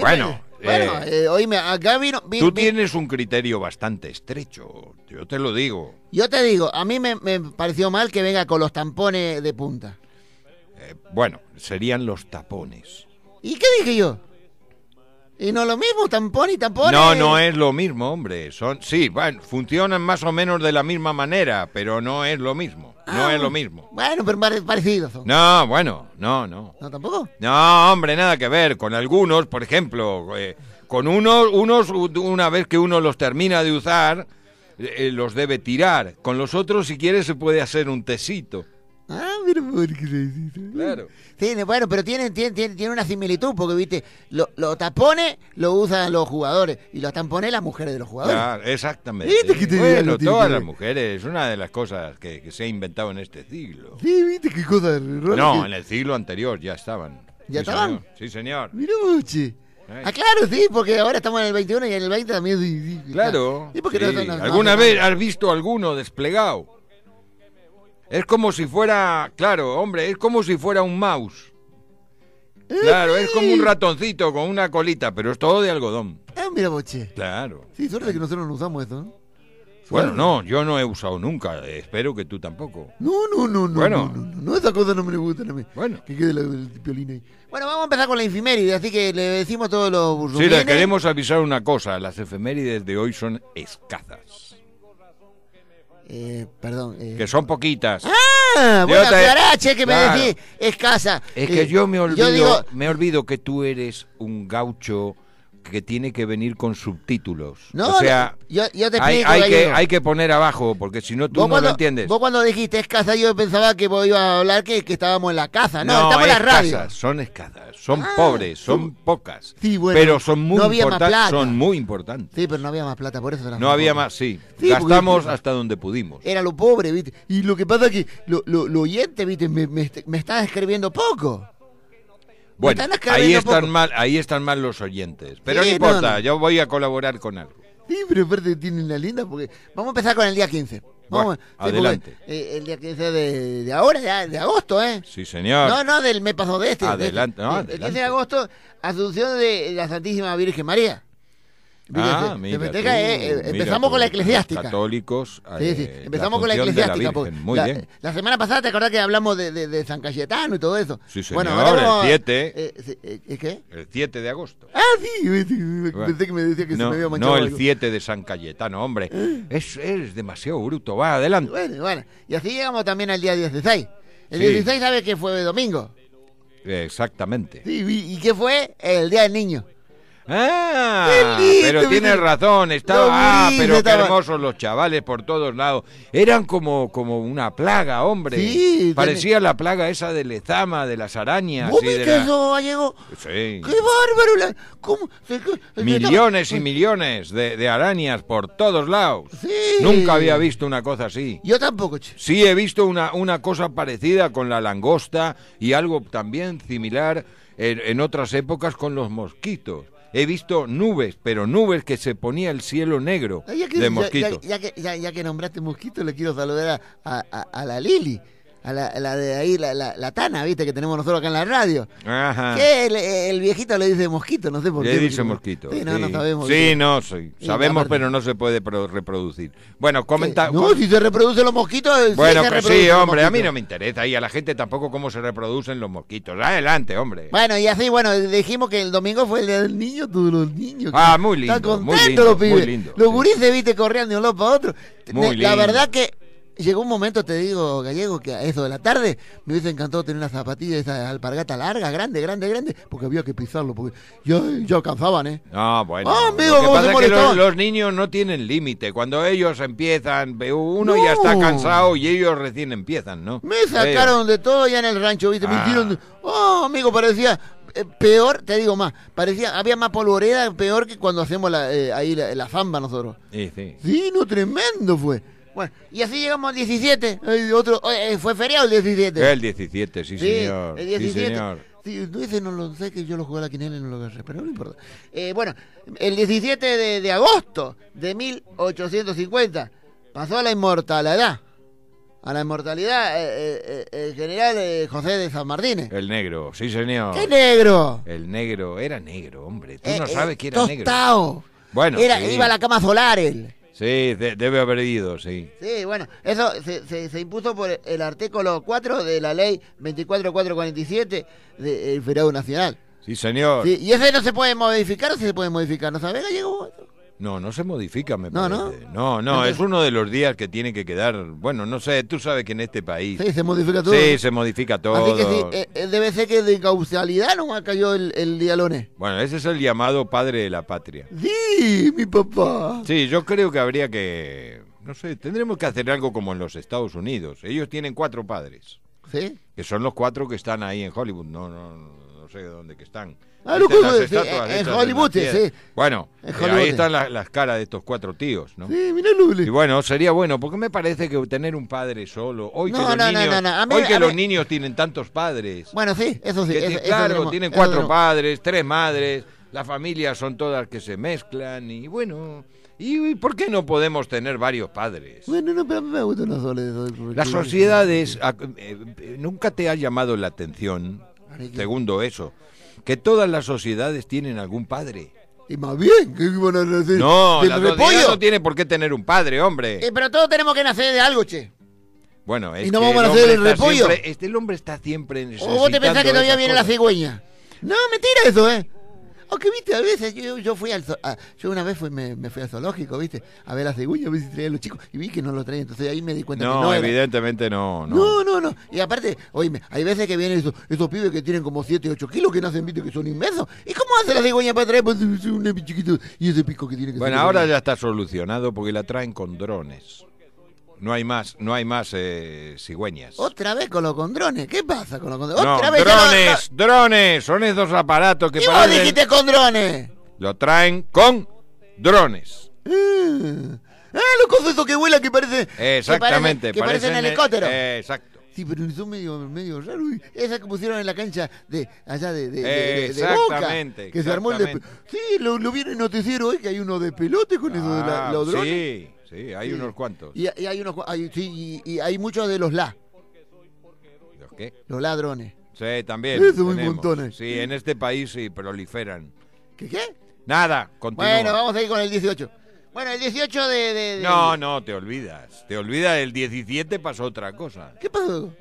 bueno bueno, eh, eh, oíme, acá vino... tú tienes un criterio bastante estrecho, yo te lo digo. Yo te digo, a mí me, pareció mal que venga con los tampones de punta. Eh, bueno, serían los tapones. ¿Y qué dije yo? Y no lo mismo, tampón y tampón. No, no es lo mismo, hombre. Son, sí, bueno, funcionan más o menos de la misma manera, pero no es lo mismo. No es lo mismo. Bueno, pero parecidos No, bueno, no, no. ¿No tampoco? No, hombre, nada que ver. Con algunos, por ejemplo, eh, con unos, unos, una vez que uno los termina de usar, eh, eh, los debe tirar. Con los otros, si quiere, se puede hacer un tecito. Ah, mira por qué Claro. Sí, bueno, pero tiene, tiene, una similitud, porque viste, los lo tapones lo usan los jugadores y los tampones las mujeres de los jugadores. Claro, exactamente. ¿Viste que te bueno, todas las mujeres, es una de las cosas que, se ha inventado en este siglo. Sí, viste qué cosa No, en el siglo anterior ya estaban. ¿Ya estaban? Sí, señor. mira eh. Ah, claro, sí, porque ahora estamos en el 21 y en el 20 también. claro. Alguna vez has visto alguno desplegado. Es como si fuera, claro, hombre, es como si fuera un mouse. Claro, es como un ratoncito con una colita, pero es todo de algodón. Es un miraboche. Claro. Sí, suerte que nosotros no usamos eso, ¿no? Bueno, no, yo no he usado nunca, espero que tú tampoco. No, no, no, no. Bueno, no, esa cosa no me gusta. a mí. Bueno, que quede la, el ahí. Bueno, vamos a empezar con la efeméride, así que le decimos todos los Sí, le queremos avisar una cosa: las efemérides de hoy son escasas. Eh, perdón. Eh. que son poquitas. Ah, bueno, te... que me decís escasa. Es que eh, yo me olvido, me olvido que tú eres un gaucho que tiene que venir con subtítulos. No, o sea, yo, te hay, hay que, hay que poner abajo, porque si no tú no lo entiendes. Vos cuando dijiste escasa yo pensaba que vos ibas a hablar que, que estábamos en la casa. No, no estamos en la son escasas, son ah, pobres, son pocas. Sí, bueno, pero son muy, no había son muy importantes. Sí, pero no había más plata, por eso No había más, sí. Gastamos hasta donde pudimos. Era lo pobre, ¿viste? Y lo que pasa es que lo, lo, oyente, ¿viste? Me, me, me está escribiendo poco. Bueno, ahí están, mal, ahí están mal los oyentes. Pero no importa, yo voy a colaborar con algo. Sí, pero aparte tienen la linda porque... Vamos a empezar con el día 15. Vamos, adelante. Eh, el día 15 de, de ahora, de, de, agosto, ¿eh? Sí, señor. No, no, del me pasó este, de este. Adelante, no, adelante. El 15 de agosto, Asunción de la Santísima Virgen María ah, empezamos con la eclesiástica. Católicos. sí, sí. Eh, empezamos con la eclesiástica. Pues, Muy bien. la, semana pasada te acordás que hablamos de, San Cayetano y todo eso. bueno, ahora el 7. Eh, eh, eh, ¿Qué? El 7 de agosto. Ah, sí. pensé que me decía que no, se me había manchado. No, el 7 de San Cayetano, hombre. Ah. Es, es demasiado bruto. Va, adelante. Bueno, Y así llegamos también al día 16. El 16, ¿sabes que fue domingo? Exactamente. Sí, ¿y qué fue? El día del niño. Ah, pero tiene razón, estaba, ah, pero hermosos los chavales por todos lados. Eran como, como una plaga, hombre. Sí, Parecía la plaga esa de Lezama de las arañas. y ¡Qué bárbaro! Millones y millones de, arañas por todos lados. Nunca había visto una cosa así. Yo tampoco, Sí, he visto una, una cosa parecida con la langosta y algo también similar en otras épocas con los mosquitos he visto nubes, pero nubes que se ponía el cielo negro de mosquitos. Ya, que, nombraste mosquito, le quiero saludar a la Lili la, de ahí, la, Tana, viste, que tenemos nosotros acá en la radio. Ajá. Que el, viejito le dice mosquito, no sé por qué. Le dice mosquito. Sí, no, no sabemos. Sí, no, sabemos, pero no se puede reproducir. Bueno, comenta. No, si se reproducen los mosquitos. Eh, bueno, pues sí hombre, a mí no me interesa y a la gente tampoco cómo se reproducen los mosquitos. Adelante, hombre. Bueno, y así, bueno, dijimos que el domingo fue el día del niño, todos los niños. Ah, muy lindo. Están contentos los pibes. Muy lindo, los gurises, viste, corriendo de un lado para otro. Muy la verdad que llegó un momento, te digo, gallego, que a eso de la tarde me hubiese encantado tener una zapatilla, esa alpargata larga, grande, grande, grande, porque había que pisarlo, porque yo, yo cansaban ¿eh? Ah, bueno. pasa los, niños no tienen límite. Cuando ellos empiezan, uno ya está cansado y ellos recién empiezan, ¿no? Me sacaron de todo ya en el rancho, ¿viste? Me ah. hicieron... ¡Oh, amigo, parecía eh, peor, te digo más, parecía, había más polvoreda, peor que cuando hacemos eh, ahí la, la, zamba nosotros. Sí, sí. Sí, no, tremendo fue. Bueno, y así llegamos al 17. El otro, eh, fue feriado el 17. El 17, sí, sí señor. El 17. Sí, señor. Sí, no no lo sé, que yo lo jugué a la quiniela y no lo agarré, pero no importa. Eh, bueno, el 17 de, de, agosto de 1850 pasó a la inmortalidad. A la inmortalidad eh, eh, eh el general José de San Martínez. El negro, sí, señor. ¿Qué negro? El negro, era negro, hombre. Tú no sabes que era negro. Bueno, era, iba a la cama solar él. Sí, debe haber ido, sí. Sí, bueno, eso se, impuso por el artículo 4 de la ley 24447 del Federado Nacional. Sí, señor. Sí, y ese no se puede modificar o se puede modificar, ¿no sabes, gallego? No, no se modifica, me parece. No, no, no es uno de los días que tiene que quedar. Bueno, no sé, tú sabes que en este país. Sí, se modifica todo. Sí, se modifica todo. Eh, eh, debe ser que de causalidad no cayó el, el día Bueno, ese es el llamado padre de la patria. Sí, mi papá. Sí, yo creo que habría que. No sé, tendremos que hacer algo como en los Estados Unidos. Ellos tienen cuatro padres. ¿Sí? Que son los cuatro que están ahí en Hollywood. No, no, no sé de dónde que están. Ah, Hollywood, sí. Bueno, ahí están las, caras de estos cuatro tíos, ¿no? Sí, mirá Y bueno, sería bueno, porque me parece que tener un padre solo, hoy que, los, niños, hoy que los niños tienen tantos padres. Bueno, sí, eso sí. claro, tienen cuatro padres, tres madres, las familias son todas que se mezclan y bueno... ¿Y por qué no podemos tener varios padres? Bueno, no, me una sola. Las sociedades, nunca te ha llamado la atención Segundo, eso. Que todas las sociedades tienen algún padre. Y más bien, ¿qué iban a decir? No, la sociedad no tiene por qué tener un padre, hombre. Eh, pero todos tenemos que nacer de algo, che. Bueno, es ¿Y no vamos a nacer del repollo? este, hombre está siempre en ¿O vos te pensás que todavía viene la cigüeña? No, mentira eso, ¿eh? Aunque, oh, viste, a veces yo, yo fui al. A, yo una vez fui, me, me, fui al zoológico, viste, a ver las cigüeñas, a ver si traían los chicos, y vi que no lo traían. Entonces ahí me di cuenta no, que no. evidentemente no, no. No, no, no. Y aparte, oíme, hay veces que vienen esos, esos pibes que tienen como 7, 8 kilos, que nacen, viste, que son inmensos. ¿Y cómo hace la cigüeña para traer pues, un chiquito y ese pico que tiene que Bueno, ahora ya está solucionado porque la traen con drones. No hay más, no hay más eh, cigüeñas. Otra vez con los condrones. ¿Qué pasa con los condrones? ¿Otra vez drones, drones. Son esos aparatos que... ¿Qué vos dijiste con drones? Lo traen con drones. Uh. Ah, los cosas esos que vuelan que parecen... Exactamente. Que parecen, eh, helicópteros. exacto. Sí, pero son medio, medio raros. Esa que pusieron en la cancha de allá de, de, de, Que se armó el Sí, lo, vieron vi en el noticiero hoy, que hay uno de pelote con eso de ah, los drones. Sí. Sí, hay unos cuantos. Y, hay unos, y, hay muchos de los la. ¿Los qué? Los ladrones. Sí, también. Sí, en este país sí proliferan. ¿Qué qué? Nada, continúa. Bueno, vamos a ir con el 18. Bueno, el 18 de, No, no, te olvidas. Te olvidas, el 17 pasó otra cosa. ¿Qué pasó?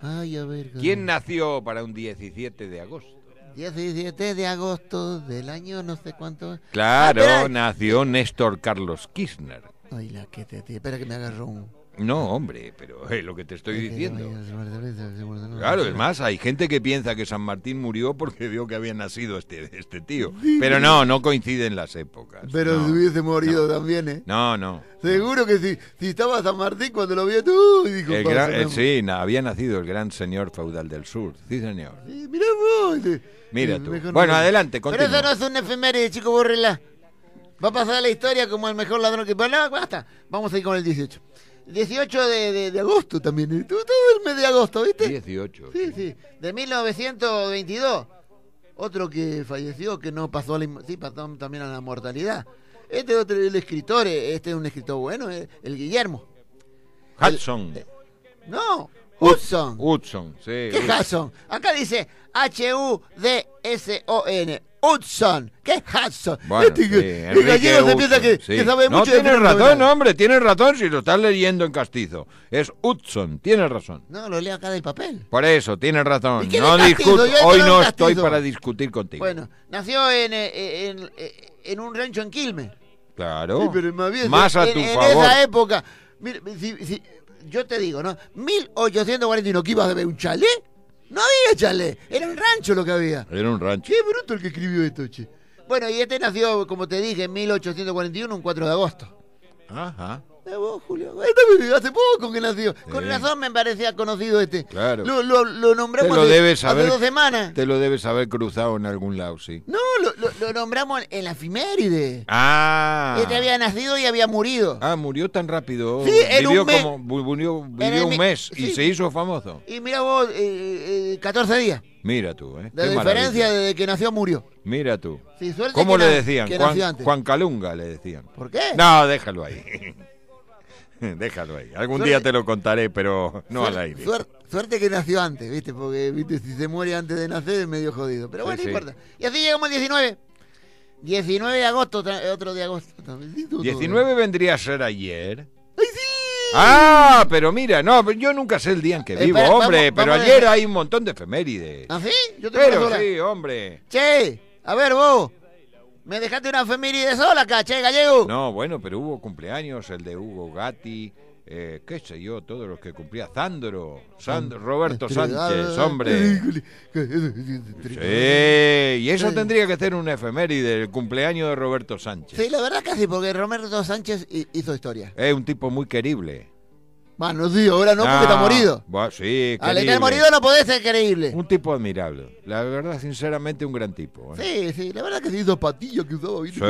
Ah. Ay, a ver. ¿Quién nació para un 17 de agosto? 17 de agosto del año no sé cuánto. Ah, claro, nació Néstor Carlos Kirchner. Ay, la que te, Espera que me agarró un. No, hombre, pero es eh, lo que te estoy diciendo. Claro, es más, hay gente que piensa que San Martín murió porque vio que había nacido este, este tío. Pero no, no coinciden las épocas. Pero si hubiese morido también, ¿eh? No, no. Seguro que si, si estaba San Martín cuando lo vio tú, dijo, eh, Sí, había nacido el gran señor feudal del sur. Sí, señor. Sí, Mira tú. Bueno, adelante, continúa. Pero eso no es un efeméride, chico, bórrela. Va a pasar la historia como el mejor ladrón que... Bueno, no, basta. Vamos a ir con el 18. 18 de, agosto también. Todo el mes de agosto, ¿viste? 18. Sí, sí. De 1922. Otro que falleció, que no pasó, a la, sí, pasó también a la mortalidad. Este otro, el escritor, eh, este es un escritor bueno, eh, el Guillermo. Hudson. Eh, no, Hudson. Hudson, sí. ¿Qué Hudson? Acá dice H-U-D-S-O-N. Hudson, ¿qué Hudson? Bueno, el este se piensa que, que sabe mucho. tienes razón, hombre, tienes razón si lo estás leyendo en castizo. Es Hudson, tienes razón. No, lo leo acá del papel. Por eso, tienes razón. No hoy no estoy para discutir contigo. Bueno, nació en, eh, eh, en, un rancho en Quilmes. Claro, pero más, a tu favor. En esa época, si, yo te digo, ¿no? 1841, ¿que ibas a ver un chalet? No había échale, era un rancho lo que había. Era un rancho. Qué bruto el que escribió esto, che. Bueno, y este nació, como te dije, en 1841, un 4 de agosto. Ajá. Este me hace poco que nació. Con razón me parecía conocido este. Claro. Lo, nombramos te dos semanas. Te lo debes haber cruzado en algún lado, sí. No, lo, nombramos en la efiméride. Ah. Este había nacido y había murido. Ah, murió tan rápido. Sí, vivió Como, vivió un mes y se hizo famoso. Y mira vos, 14 eh, eh, días. Mira tú, ¿eh? diferencia desde que nació murió. Mira tú. ¿Cómo le decían? Juan Calunga le decían. ¿Por qué? No, déjalo ahí. Déjalo ahí. Algún día te lo contaré, pero no al aire. Suerte, que nació antes, ¿viste? Porque ¿viste? si se muere antes de nacer es medio jodido. Pero bueno, no importa. Y así llegamos al 19. 19 de agosto, otro de agosto. 19 vendría a ser ayer. ¡Ay, sí! Ah, pero mira, no, yo nunca sé el día en que vivo, hombre, pero ayer hay un montón de efemérides. ¿Ah, sí? Yo te pero sí, hombre. Che, a ver vos, me dejaste una efeméride sola acá, gallego. No, bueno, pero hubo cumpleaños, el de Hugo Gatti, eh, qué sé yo, todos los que cumplía. Sandro, Roberto Sánchez, hombre. Sí, y eso tendría que ser un efeméride, el cumpleaños de Roberto Sánchez. Sí, la verdad casi, porque Roberto Sánchez hizo historia. Es un tipo muy querible. Bueno, sí, ahora no, porque está morido. Bueno, sí, Al ah, ha morido no podés ser creíble. Un tipo admirable. La verdad, sinceramente, un gran tipo. Eh. Sí, sí, la verdad que sí, dos patillas que usaba. ¿viste?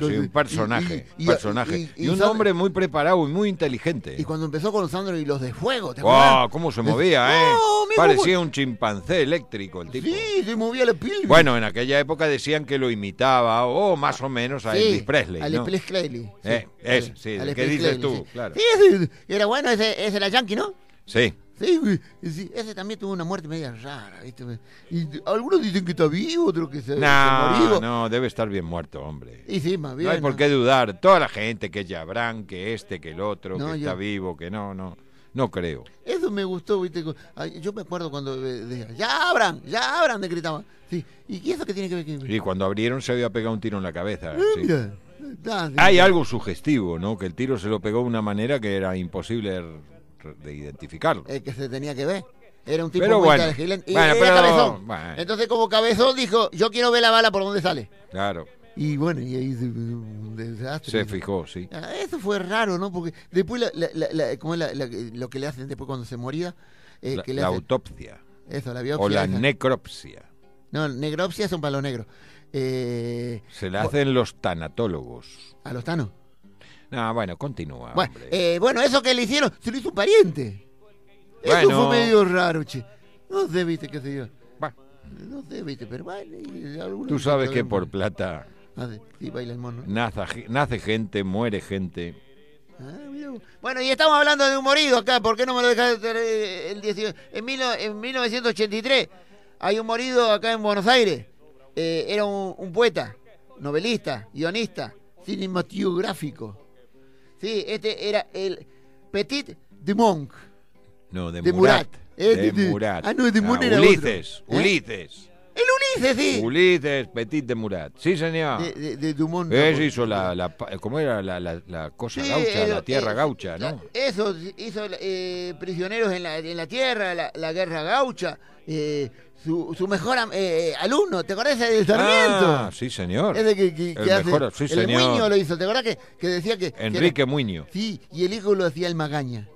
Sí, sí, un personaje. Y, personaje. Y, un hombre muy preparado y muy inteligente. Y cuando empezó con Sandro y los de fuego, ¿te acuerdas? ¡Wow! ¿Cómo se movía, eh? Parecía un chimpancé eléctrico el tipo. Sí, se movía la piel. Bueno, en aquella época decían que lo imitaba, o más o menos, a Elvis Presley. ¿no? a Elvis Presley. sí. Eh, sí, ¿qué dices tú? Sí, era bueno ese, ese era la Yankee, ¿no? Sí. Sí, ese también tuvo una muerte media rara, ¿viste? Y algunos dicen que está vivo, otros que se No, no, debe estar bien muerto, hombre. Y sí, más bien. No hay por qué dudar. Toda la gente que yabran que este, que el otro, que está vivo, que no, no. No creo. Eso me gustó, ¿viste? Yo me acuerdo cuando eh, decía, ya abran, ya abran, me gritaban. Sí. ¿Y eso que tiene que ver? Y cuando abrieron se había pegado un tiro en la cabeza. Ah, sí. Hay algo sugestivo, ¿no? Que el tiro se lo pegó de una manera que era imposible de identificarlo. Es que se tenía que ver. Era un tipo muy bueno, Y cabezón. Entonces, como cabezón, dijo: Yo quiero ver la bala por dónde sale. Claro. Y bueno, y ahí Se fijó, sí. Ah, eso fue raro, ¿no? Porque después, la, ¿cómo es lo que le hacen después cuando se moría? Eh, la autopsia. Eso, la biopsia. O la necropsia. No, necropsia es un palo negro eh, Se le hacen los tanatólogos. ¿A los tanos? No, bueno, continúa. Eh, bueno, eso que le hicieron, se lo hizo un pariente. Eso fue medio raro, che. No sé, viste, qué sé yo. No sé, viste, pero vale. Tú sabes que por plata. Ah, ¿eh? Nace, gente, muere gente. Ah, bueno, y estamos hablando de un morido acá, ¿por qué no me lo dejaste eh, el 18? En, en 1983 hay un morido acá en Buenos Aires. Eh, era un, poeta, novelista, guionista, cinematográfico. Sí, este era el Petit de Monk. No, de, Murat. Eh, de, Murat. Ah, no, de Murat ah, era Ulises, ¿Eh? Ulises. El Ulises, sí. Ulises, Petit de Murat. Sí, señor. De, Dumont. Él hizo la, ¿Cómo era la, cosa eh, eh, gaucha? la tierra gaucha, ¿no? eso, hizo eh, prisioneros en la, en la tierra, la, guerra gaucha. su, mejor eh, alumno, ¿te acuerdas? del Sarmiento? Ah, sí, señor. que, el mejor, hace, sí, el Muño lo hizo, ¿te acuerdas? que, que decía que... Enrique Muño. Sí, y el hijo lo hacía el Magaña.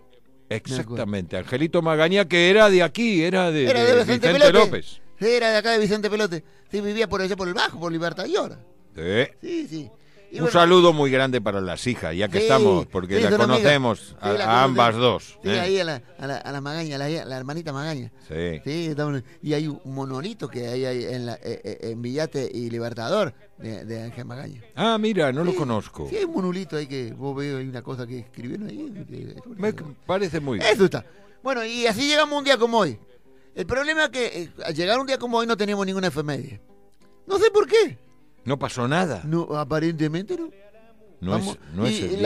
Exactamente, Angelito Magaña, que era de aquí, era de, era de, Vicente, López. Era de acá de Vicente Pelote. Sí, vivía por allá por el bajo, por Libertador. Sí. Sí, sí. un saludo muy grande para las hijas, ya que estamos, porque ya conocemos a, ambas dos. Sí, ¿eh? ahí a la, la, Magaña, la, hermanita Magaña. Sí. Estamos, y hay un monolito que hay, ahí en, la eh, eh, en, Villate y Libertador de, Ángel Magaña. Ah, mira, no lo conozco. Sí, hay un monolito ahí que vos veo hay una cosa que escribieron ahí. Me parece muy bien. Eso está. Bueno, y así llegamos un día como hoy. El problema es que eh, al llegar un día como hoy no teníamos ninguna efeméride. No sé por qué. No pasó nada. No, aparentemente no. No es, no es el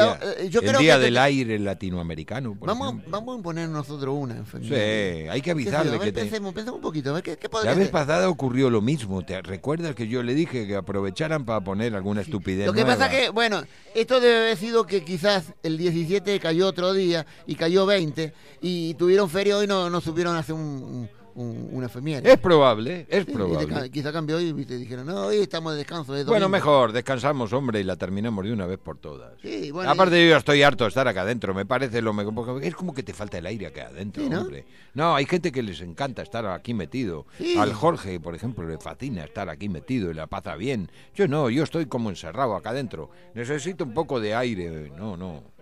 día, eh, del aire latinoamericano. vamos, vamos a poner nosotros una Sí, hay que avisarle ver, que te... pensemos, un poquito. la vez pasada ocurrió lo mismo. ¿Te recuerdas que yo le dije que aprovecharan para poner alguna estupidez? Lo que pasa es que, bueno, esto debe haber sido que quizás el 17 cayó otro día y cayó 20 y tuvieron feria hoy no, no supieron hace un, una familia Es probable, es probable. Quizá cambió y te dijeron, no, hoy estamos de descanso. bueno, mejor, descansamos, hombre, y la terminamos de una vez por todas. Aparte, yo estoy harto de estar acá adentro, me parece lo mejor. Es como que te falta el aire acá adentro, hombre. No, hay gente que les encanta estar aquí metido. Al Jorge, por ejemplo, le fascina estar aquí metido y la pasa bien. Yo no, yo estoy como encerrado acá adentro. Necesito un poco de aire. No, no.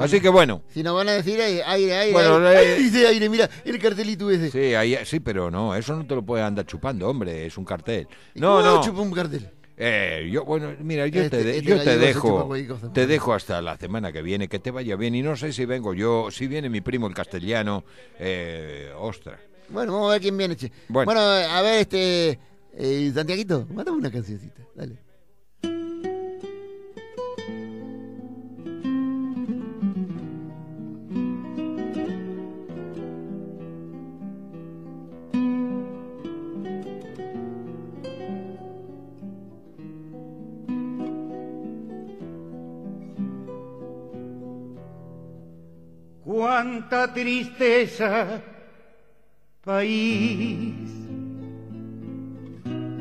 Así que bueno. Si nos van a decir aire, aire, bueno, aire, aire, eh. dice aire, mira, el cartelito ese. Sí, ahí, sí, pero no, eso no te lo puedes andar chupando, hombre, es un cartel. No, no. chupa un cartel? Eh, yo, bueno, mira, yo este- te, este te dejo, te dejo hasta la semana que viene, que te vaya bien. Y no sé si vengo yo, si viene mi primo el castellano, eh, ostra. Bueno, vamos a ver quién viene, che. Bueno. a ver, este, eh, Santiaguito, mándame una cancioncita, dale. tristeza, país,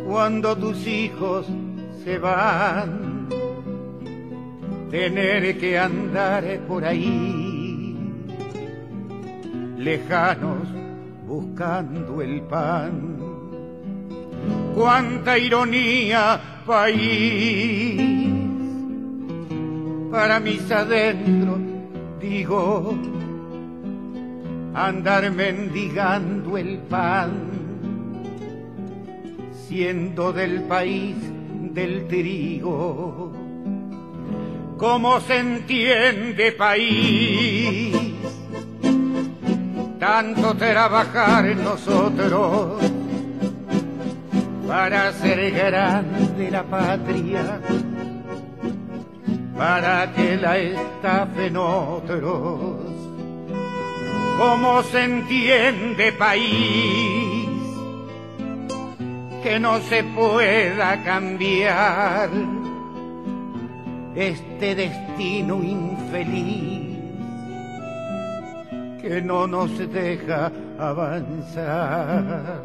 cuando tus hijos se van, tener que andar por ahí, lejanos buscando el pan. Cuánta ironía, país, para mis adentro, digo andar mendigando el pan, siendo del país del trigo. como se entiende país? Tanto trabajar nosotros para ser grande la patria, para que la estafen otros ¿Cómo se entiende país que no se pueda cambiar este destino infeliz que no nos deja avanzar?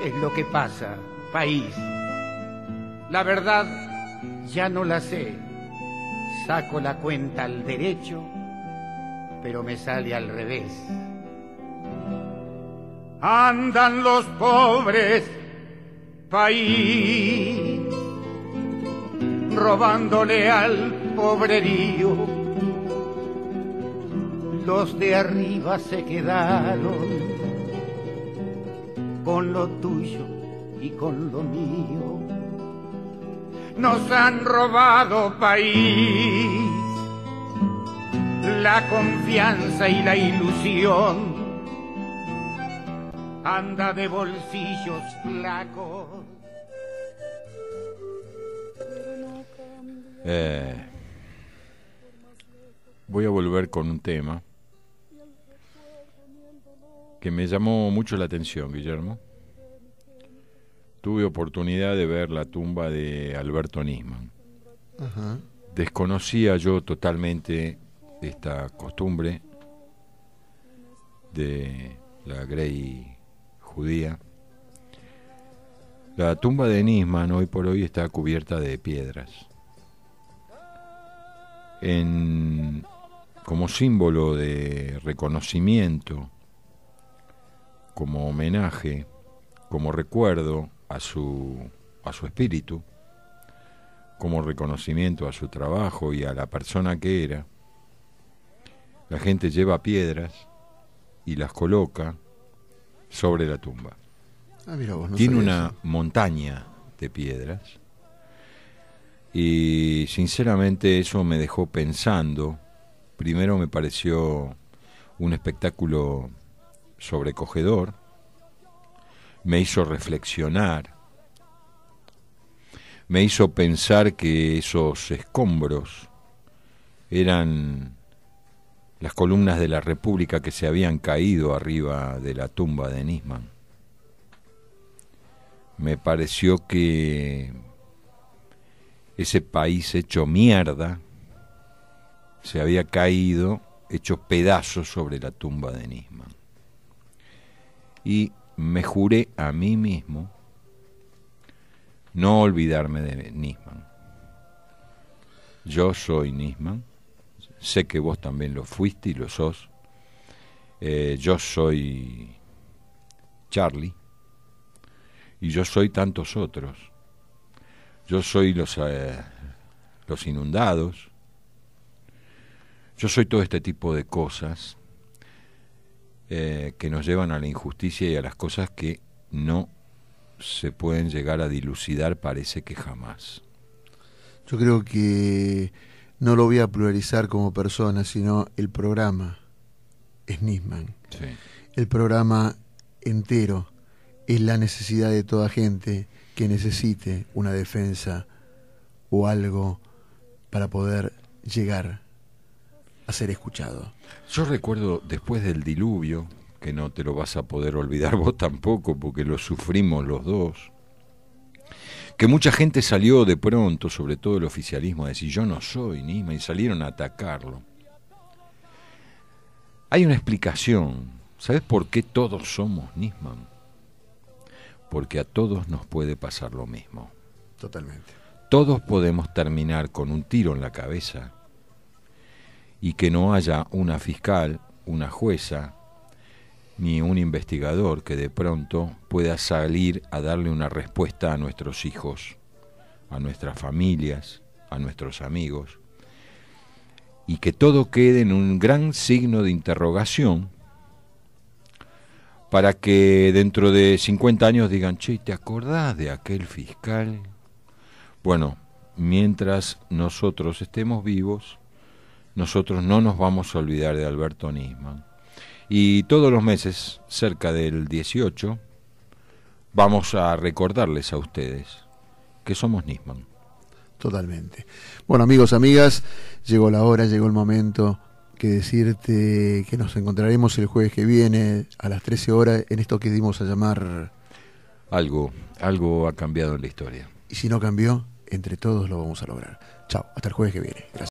¿Qué es lo que pasa, país? La verdad ya no la sé. Saco la cuenta al derecho pero me sale al revés. Andan los pobres país robándole al pobrerío. Los de arriba se quedaron con lo tuyo y con lo mío. Nos han robado país la confianza y la ilusión. Anda de bolsillos flacos. Eh, voy a volver con un tema que me llamó mucho la atención, Guillermo. Tuve oportunidad de ver la tumba de Alberto Nisman. Desconocía yo totalmente esta costumbre de la Grey judía. La tumba de Nisman hoy por hoy está cubierta de piedras. como símbolo de reconocimiento, como homenaje, como recuerdo a a su espíritu, como reconocimiento a su trabajo y a la persona que era, la gente lleva piedras y las coloca sobre la tumba. Ah, Tiene una montaña de piedras. Y sinceramente eso me dejó pensando. Primero me pareció un espectáculo sobrecogedor. Me hizo reflexionar. Me hizo pensar que esos escombros eran las columnas de la República que se habían caído arriba de la tumba de Nisman. Me pareció que ese país hecho mierda se había caído, hecho pedazos sobre la tumba de Nisman. Y me juré a mí mismo no olvidarme de Nisman. Yo soy Nisman sé que vos también lo fuiste y lo sos. Eh, yo soy Charlie y yo soy tantos otros. Yo soy los, eh, los inundados. Yo soy todo este tipo de cosas eh, que nos llevan a la injusticia y a las cosas que no se pueden llegar a dilucidar, parece que jamás. Yo creo que no lo voy a pluralizar como persona, sino el programa es Nisman. El programa entero es la necesidad de toda gente que necesite una defensa o algo para poder llegar a ser escuchado. Yo recuerdo después del diluvio, que no te lo vas a poder olvidar vos tampoco, porque lo sufrimos los dos, que mucha gente salió de pronto, sobre todo el oficialismo, a decir yo no soy Nisman y salieron a atacarlo. Hay una explicación. ¿Sabes por qué todos somos Nisman? Porque a todos nos puede pasar lo mismo. Totalmente. Todos podemos terminar con un tiro en la cabeza y que no haya una fiscal, una jueza, ni un investigador que de pronto pueda salir a darle una respuesta a nuestros hijos, a nuestras familias, a nuestros amigos, y que todo quede en un gran signo de interrogación para que dentro de 50 años digan, che, ¿te acordás de aquel fiscal? Bueno, mientras nosotros estemos vivos, nosotros no nos vamos a olvidar de Alberto Nisman y todos los meses, cerca del 18, vamos a recordarles a ustedes que somos Nisman. Totalmente. Bueno, amigos, amigas, llegó la hora, llegó el momento que decirte que nos encontraremos el jueves que viene a las 13 horas en esto que dimos a llamar... Algo, algo ha cambiado en la historia. Y si no cambió, entre todos lo vamos a lograr. Chao, hasta el jueves que viene. Gracias.